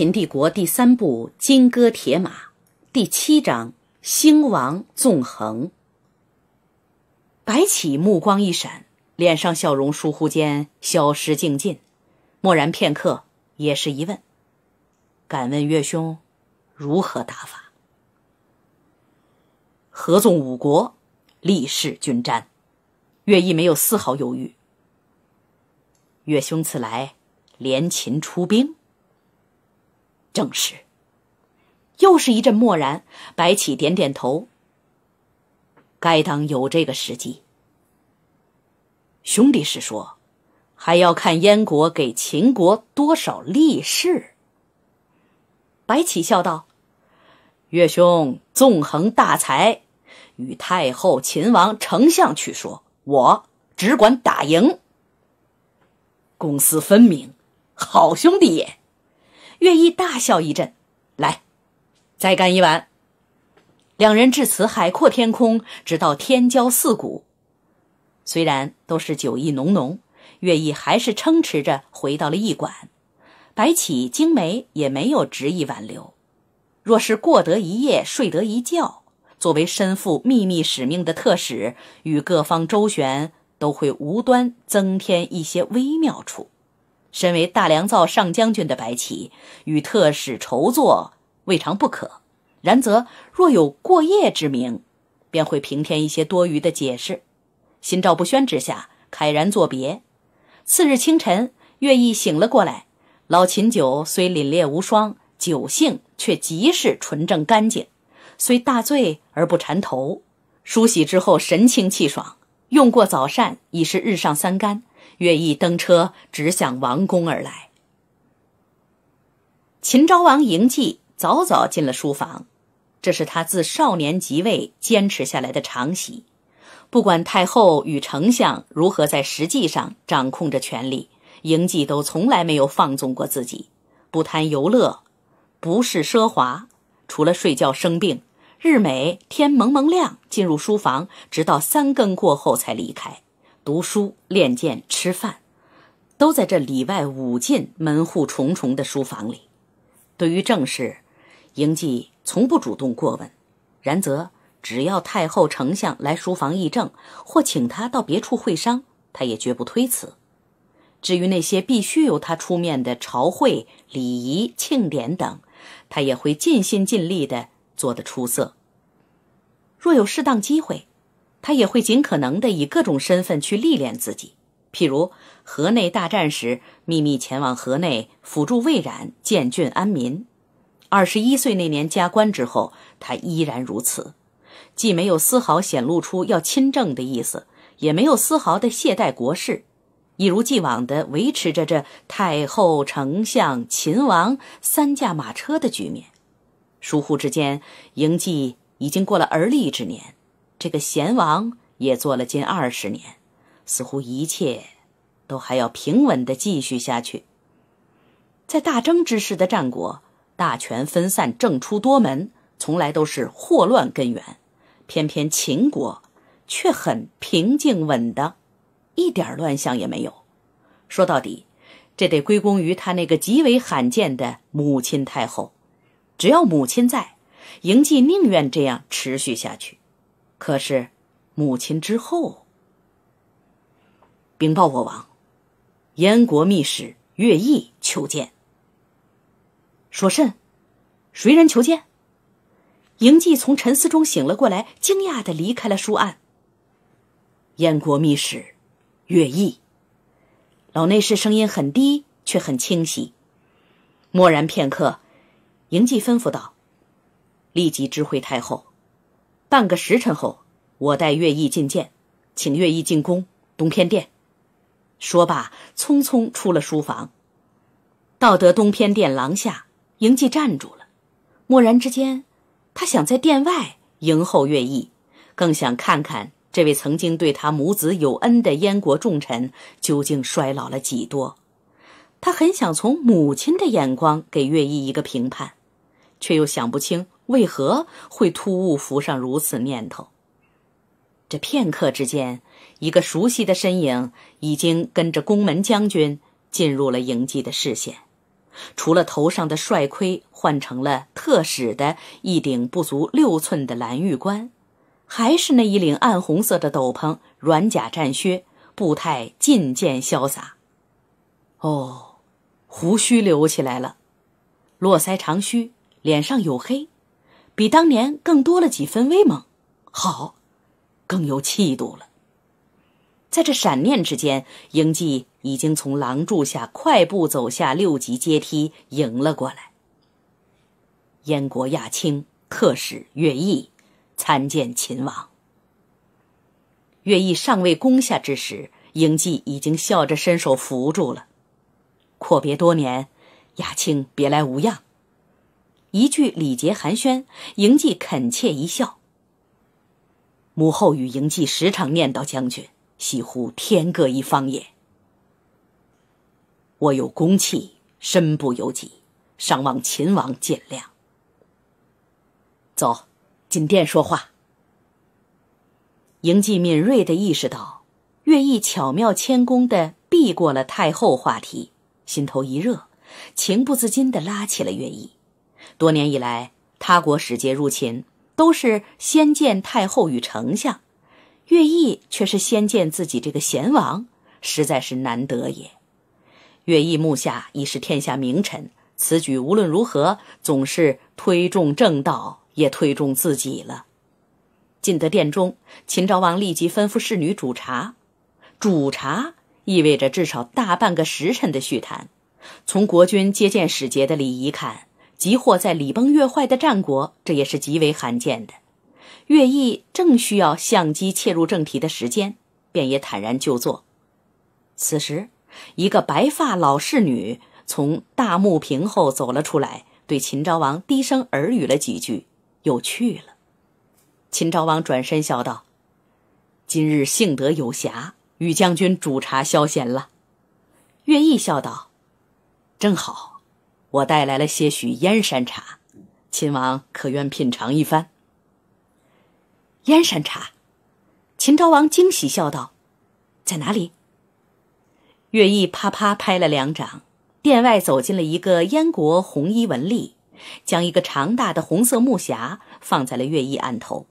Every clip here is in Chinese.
《秦帝国》第三部《金戈铁马》第七章《兴亡纵横》。白起目光一闪，脸上笑容疏忽间消失尽尽，默然片刻，也是一问：“敢问岳兄，如何打法？”合纵五国，力势均战。岳毅没有丝毫犹豫：“岳兄此来，联秦出兵。”正是，又是一阵默然。白起点点头，该当有这个时机。兄弟是说，还要看燕国给秦国多少利是。白起笑道：“岳兄纵横大才，与太后、秦王、丞相去说，我只管打赢，公私分明，好兄弟也。”乐意大笑一阵，来，再干一碗。两人至此海阔天空，直到天交四鼓。虽然都是酒意浓浓，乐毅还是撑持着回到了驿馆。白起、精梅也没有执意挽留。若是过得一夜，睡得一觉，作为身负秘密使命的特使，与各方周旋都会无端增添一些微妙处。身为大良造上将军的白起，与特使筹作，未尝不可。然则若有过夜之名，便会平添一些多余的解释。心照不宣之下，慨然作别。次日清晨，乐毅醒了过来。老秦酒虽凛冽无双，酒性却极是纯正干净，虽大醉而不缠头。梳洗之后，神清气爽。用过早膳，已是日上三竿。乐毅登车，直向王宫而来。秦昭王嬴稷早早进了书房，这是他自少年即位坚持下来的常习。不管太后与丞相如何在实际上掌控着权力，嬴稷都从来没有放纵过自己，不贪游乐，不事奢华，除了睡觉生病，日每天蒙蒙亮进入书房，直到三更过后才离开。读书、练剑、吃饭，都在这里外五进门户重重的书房里。对于政事，嬴稷从不主动过问；然则，只要太后、丞相来书房议政，或请他到别处会商，他也绝不推辞。至于那些必须由他出面的朝会、礼仪、庆典等，他也会尽心尽力的做得出色。若有适当机会，他也会尽可能的以各种身份去历练自己，譬如河内大战时，秘密前往河内辅助魏冉建郡安民。二十一岁那年加官之后，他依然如此，既没有丝毫显露出要亲政的意思，也没有丝毫的懈怠国事，一如既往地维持着这太后、丞相、秦王三驾马车的局面。疏忽之间，嬴稷已经过了而立之年。这个贤王也做了近二十年，似乎一切都还要平稳的继续下去。在大争之世的战国，大权分散，政出多门，从来都是祸乱根源。偏偏秦国却很平静稳当，一点乱象也没有。说到底，这得归功于他那个极为罕见的母亲太后。只要母亲在，嬴稷宁愿这样持续下去。可是，母亲之后。禀报我王，燕国密使乐毅求见。说甚？谁人求见？嬴稷从沉思中醒了过来，惊讶的离开了书案。燕国密使，乐毅。老内侍声音很低，却很清晰。默然片刻，嬴稷吩咐道：“立即知会太后。”半个时辰后，我带乐毅觐见，请乐毅进宫东偏殿。说罢，匆匆出了书房，到得东偏殿廊下，嬴稷站住了。蓦然之间，他想在殿外迎候乐毅，更想看看这位曾经对他母子有恩的燕国重臣究竟衰老了几多。他很想从母亲的眼光给乐毅一个评判，却又想不清。为何会突兀浮上如此念头？这片刻之间，一个熟悉的身影已经跟着宫门将军进入了营祭的视线。除了头上的帅盔换成了特使的一顶不足六寸的蓝玉冠，还是那一领暗红色的斗篷、软甲、战靴，步态尽见潇洒。哦，胡须留起来了，络腮长须，脸上有黑。比当年更多了几分威猛，好，更有气度了。在这闪念之间，嬴稷已经从廊柱下快步走下六级阶梯，迎了过来。燕国亚卿特使乐毅，参见秦王。乐毅尚未攻下之时，嬴稷已经笑着伸手扶住了。阔别多年，亚卿别来无恙。一句礼节寒暄，嬴稷恳切一笑。母后与嬴稷时常念叨将军，几乎天各一方也。我有公气，身不由己，尚望秦王见谅。走，进殿说话。嬴稷敏锐的意识到，乐毅巧妙谦恭的避过了太后话题，心头一热，情不自禁的拉起了乐毅。多年以来，他国使节入秦都是先见太后与丞相，乐毅却是先见自己这个贤王，实在是难得也。乐毅目下已是天下名臣，此举无论如何总是推重正道，也推重自己了。进得殿中，秦昭王立即吩咐侍女煮茶，煮茶意味着至少大半个时辰的叙谈。从国君接见使节的礼仪看。即祸在礼崩乐坏的战国，这也是极为罕见的。乐毅正需要相机切入正题的时间，便也坦然就坐。此时，一个白发老侍女从大幕屏后走了出来，对秦昭王低声耳语了几句，又去了。秦昭王转身笑道：“今日幸得有暇，与将军煮茶消闲了。”乐毅笑道：“正好。”我带来了些许燕山茶，秦王可愿品尝一番？燕山茶，秦昭王惊喜笑道：“在哪里？”乐毅啪啪拍了两掌，殿外走进了一个燕国红衣文吏，将一个长大的红色木匣放在了乐毅案头。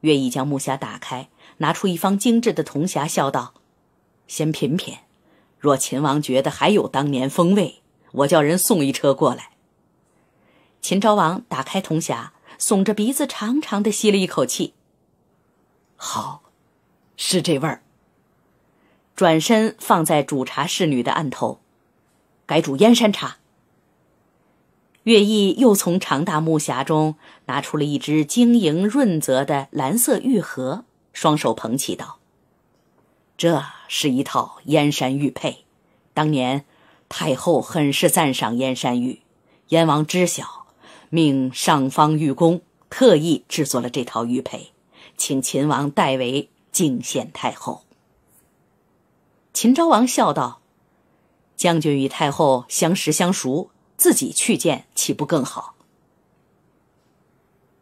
乐毅将木匣打开，拿出一方精致的铜匣，笑道：“先品品，若秦王觉得还有当年风味。”我叫人送一车过来。秦昭王打开铜匣，耸着鼻子，长长的吸了一口气。好，是这味儿。转身放在煮茶侍女的案头，改煮燕山茶。乐毅又从长大木匣中拿出了一只晶莹润泽的蓝色玉盒，双手捧起道：“这是一套燕山玉佩，当年。”太后很是赞赏燕山玉，燕王知晓，命上方玉工特意制作了这套玉佩，请秦王代为敬献太后。秦昭王笑道：“将军与太后相识相熟，自己去见岂不更好？”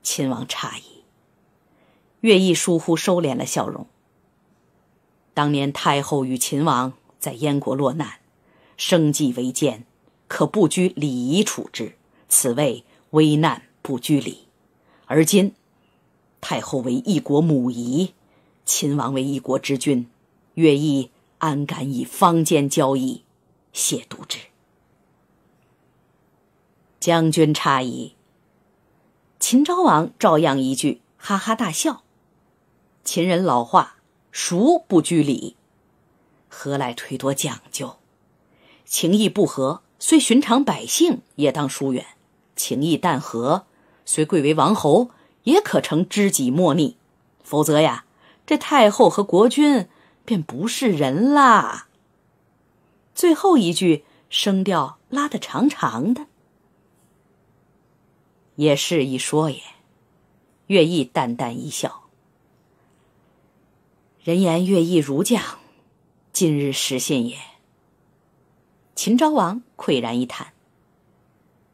秦王诧异，乐毅疏忽收敛了笑容。当年太后与秦王在燕国落难。生计为艰，可不拘礼仪处之，此谓危难不拘礼。而今，太后为一国母仪，秦王为一国之君，乐毅安敢以方间交易，亵渎之？将军诧异。秦昭王照样一句，哈哈大笑。秦人老话：孰不拘礼，何来忒多讲究？情义不和，虽寻常百姓也当疏远；情义淡和，虽贵为王侯也可成知己莫逆。否则呀，这太后和国君便不是人啦。最后一句声调拉得长长的，也是一说也。乐毅淡淡一笑：“人言乐毅如将，今日实现也。”秦昭王喟然一叹。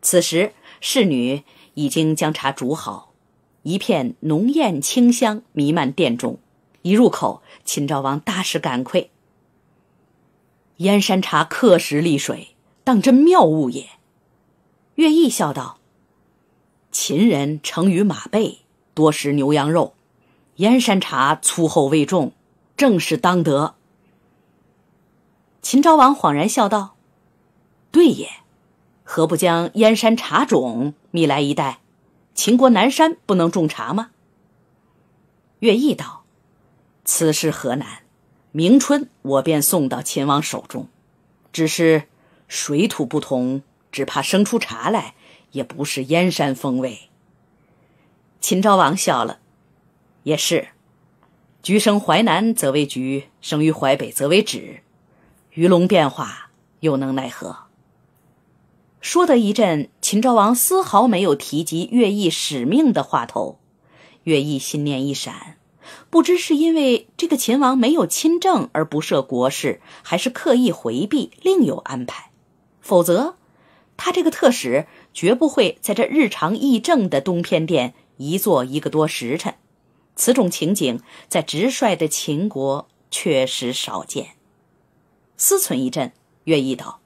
此时侍女已经将茶煮好，一片浓艳清香弥漫殿中。一入口，秦昭王大是感愧。燕山茶刻石沥水，当真妙物也。乐毅笑道：“秦人乘于马背，多食牛羊肉，燕山茶粗厚味重，正是当得。”秦昭王恍然笑道。对也，何不将燕山茶种觅来一袋？秦国南山不能种茶吗？乐毅道：“此事何难？明春我便送到秦王手中。只是水土不同，只怕生出茶来也不是燕山风味。”秦昭王笑了：“也是，橘生淮南则为橘，生于淮北则为枳。鱼龙变化，又能奈何？”说得一阵，秦昭王丝毫没有提及乐毅使命的话头。乐毅心念一闪，不知是因为这个秦王没有亲政而不涉国事，还是刻意回避另有安排。否则，他这个特使绝不会在这日常议政的东偏殿一坐一个多时辰。此种情景在直率的秦国确实少见。思忖一阵，乐毅道。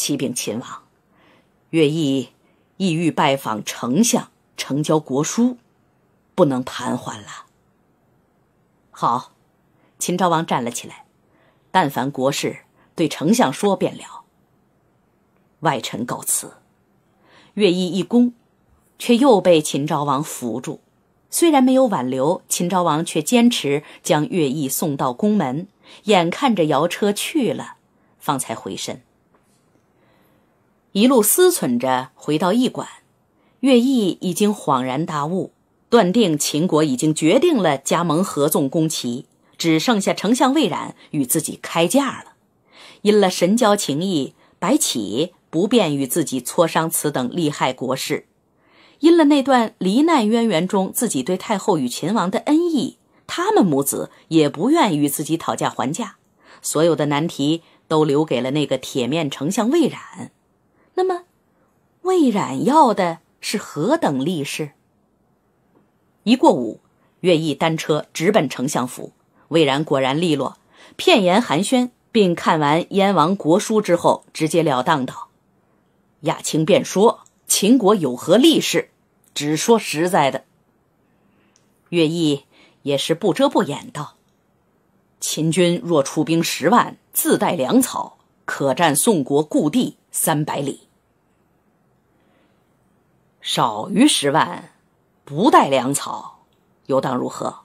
启禀秦王，乐毅意欲拜访丞相，呈交国书，不能盘桓了。好，秦昭王站了起来，但凡国事对丞相说便了。外臣告辞。乐毅一躬，却又被秦昭王扶住。虽然没有挽留，秦昭王却坚持将乐毅送到宫门，眼看着摇车去了，方才回身。一路思忖着回到驿馆，乐毅已经恍然大悟，断定秦国已经决定了加盟合纵攻齐，只剩下丞相魏冉与自己开价了。因了神交情谊，白起不便与自己磋商此等利害国事；因了那段罹难渊源中自己对太后与秦王的恩义，他们母子也不愿与自己讨价还价。所有的难题都留给了那个铁面丞相魏冉。那么，魏冉要的是何等利士？一过午，乐毅单车直奔丞相府。魏冉果然利落，片言寒暄，并看完燕王国书之后，直截了当道：“亚卿便说秦国有何利事？只说实在的。”乐毅也是不遮不掩道：“秦军若出兵十万，自带粮草，可占宋国故地。”三百里，少于十万，不带粮草，又当如何？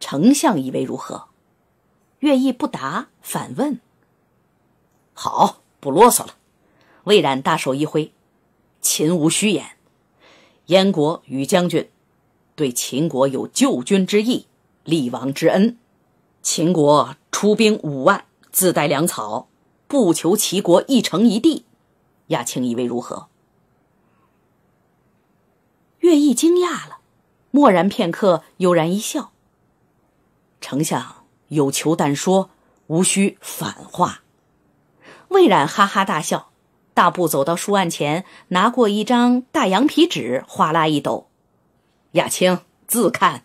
丞相以为如何？乐毅不答，反问：“好，不啰嗦了。”魏冉大手一挥：“秦无虚言，燕国与将军对秦国有救军之义，立王之恩。秦国出兵五万，自带粮草。”不求齐国一城一地，亚青以为如何？乐毅惊讶了，默然片刻，悠然一笑。丞相有求但说，无需反话。魏冉哈哈大笑，大步走到书案前，拿过一张大羊皮纸，哗啦一抖，亚青自看。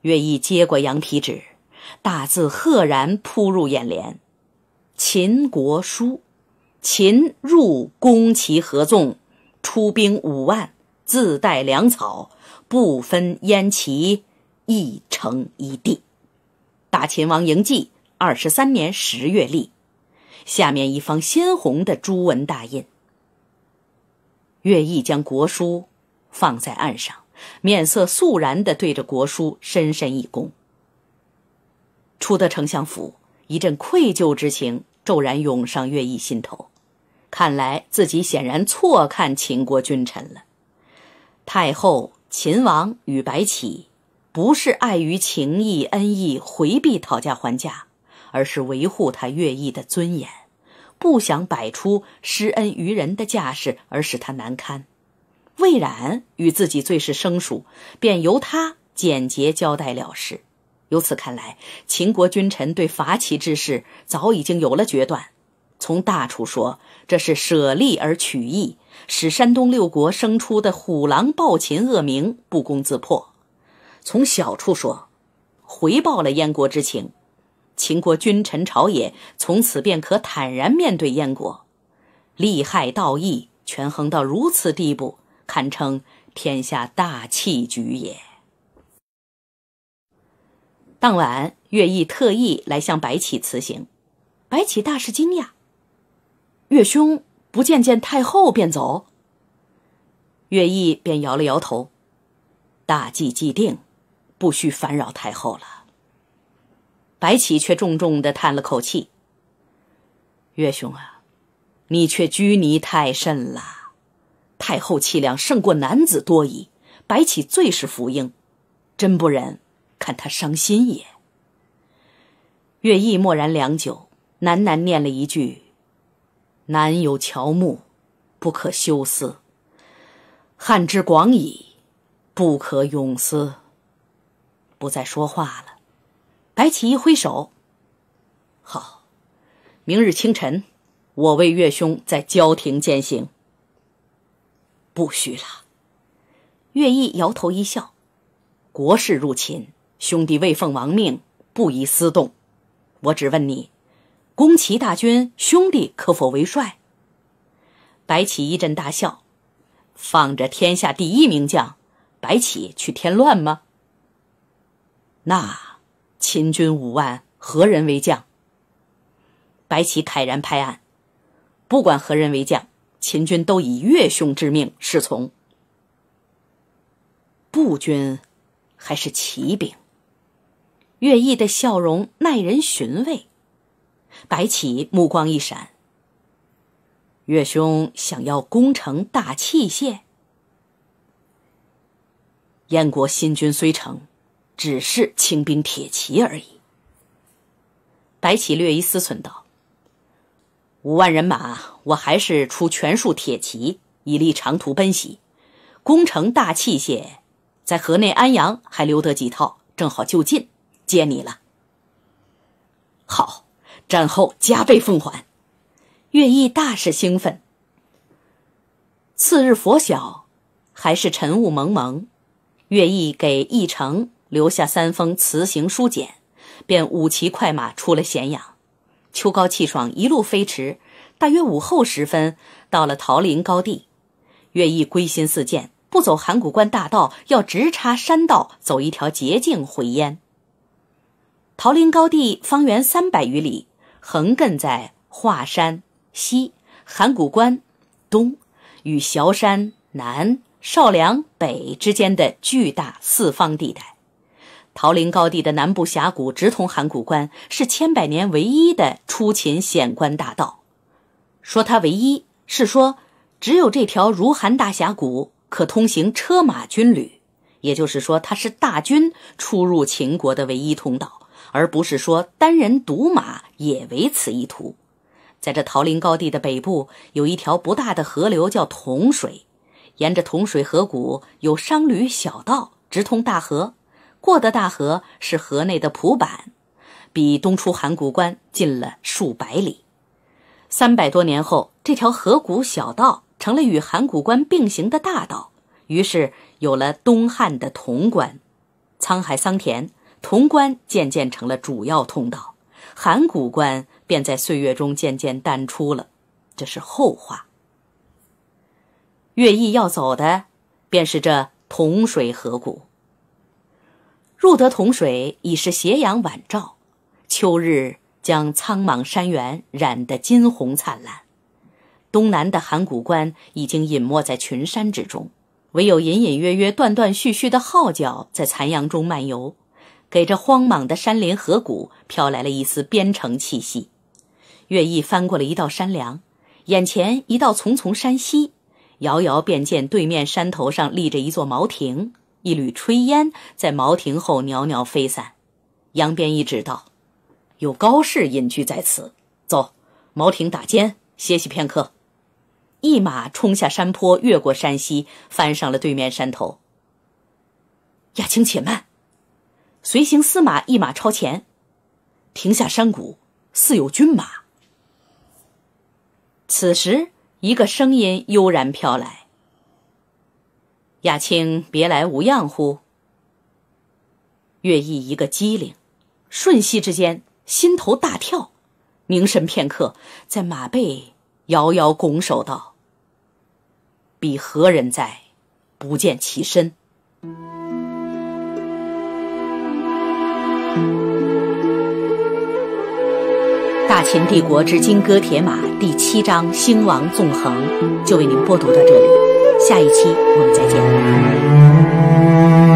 乐毅接过羊皮纸，大字赫然扑入眼帘。秦国书，秦入攻齐合纵，出兵五万，自带粮草，不分燕齐一城一地。大秦王嬴稷二十三年十月立，下面一方鲜红的朱文大印。乐毅将国书放在案上，面色肃然地对着国书深深一躬，出得丞相府。一阵愧疚之情骤然涌上乐毅心头，看来自己显然错看秦国君臣了。太后、秦王与白起，不是碍于情义恩义回避讨价还价，而是维护他乐毅的尊严，不想摆出施恩于人的架势而使他难堪。魏冉与自己最是生疏，便由他简洁交代了事。由此看来，秦国君臣对伐齐之事早已经有了决断。从大处说，这是舍利而取义，使山东六国生出的虎狼暴秦恶名不攻自破；从小处说，回报了燕国之情，秦国君臣朝野从此便可坦然面对燕国。利害道义权衡到如此地步，堪称天下大气局也。当晚，乐毅特意来向白起辞行，白起大是惊讶。乐兄不见见太后便走，乐毅便摇了摇头：“大计既定，不需烦扰太后了。”白起却重重的叹了口气：“乐兄啊，你却拘泥太甚了。太后气量胜过男子多矣，白起最是福音，真不忍。”看他伤心也。乐毅默然良久，喃喃念了一句：“南有乔木，不可休思；汉之广矣，不可泳思。”不再说话了。白起一挥手：“好，明日清晨，我为乐兄在郊亭饯行。”不许了。乐毅摇头一笑：“国事入秦。”兄弟未奉王命，不宜私动。我只问你：宫齐大军，兄弟可否为帅？白起一阵大笑，放着天下第一名将白起去添乱吗？那秦军五万，何人为将？白起慨然拍案：不管何人为将，秦军都以岳兄之命侍从。步军还是骑兵？乐毅的笑容耐人寻味，白起目光一闪。乐兄想要攻城大器械？燕国新军虽成，只是轻兵铁骑而已。白起略一思忖道：“五万人马，我还是出全数铁骑以利长途奔袭，攻城大器械，在河内安阳还留得几套，正好就近。”接你了，好，战后加倍奉还。乐毅大是兴奋。次日拂晓，还是晨雾蒙蒙，乐毅给义成留下三封辞行书简，便舞骑快马出了咸阳。秋高气爽，一路飞驰，大约午后时分到了桃林高地。乐毅归心似箭，不走函谷关大道，要直插山道，走一条捷径回燕。桃林高地方圆三百余里，横亘在华山西、函谷关东与崤山南、少梁北之间的巨大四方地带。桃林高地的南部峡谷直通函谷关，是千百年唯一的出秦险关大道。说它唯一，是说只有这条如函大峡谷可通行车马军旅，也就是说，它是大军出入秦国的唯一通道。而不是说单人独马也为此意图。在这桃林高地的北部，有一条不大的河流，叫铜水。沿着铜水河谷有商旅小道，直通大河。过的大河是河内的蒲坂，比东出函谷关近了数百里。三百多年后，这条河谷小道成了与函谷关并行的大道，于是有了东汉的潼关。沧海桑田。潼关渐渐成了主要通道，函谷关便在岁月中渐渐淡出了。这是后话。乐毅要走的，便是这潼水河谷。入得潼水，已是斜阳晚照，秋日将苍莽山原染得金红灿烂。东南的函谷关已经隐没在群山之中，唯有隐隐约约、断断续续的号角在残阳中漫游。给这荒莽的山林河谷飘来了一丝边城气息。乐毅翻过了一道山梁，眼前一道丛丛山溪，遥遥便见对面山头上立着一座茅亭，一缕炊烟在茅亭后袅袅飞散。扬鞭一指道：“有高士隐居在此，走，茅亭打尖歇息片刻。”一马冲下山坡，越过山溪，翻上了对面山头。亚青且慢。随行司马一马超前，停下山谷，似有军马。此时，一个声音悠然飘来：“亚青，别来无恙乎？”乐毅一个机灵，瞬息之间心头大跳，凝神片刻，在马背遥遥拱手道：“彼何人在？不见其身。”秦帝国之金戈铁马第七章兴亡纵横，就为您播读到这里，下一期我们再见。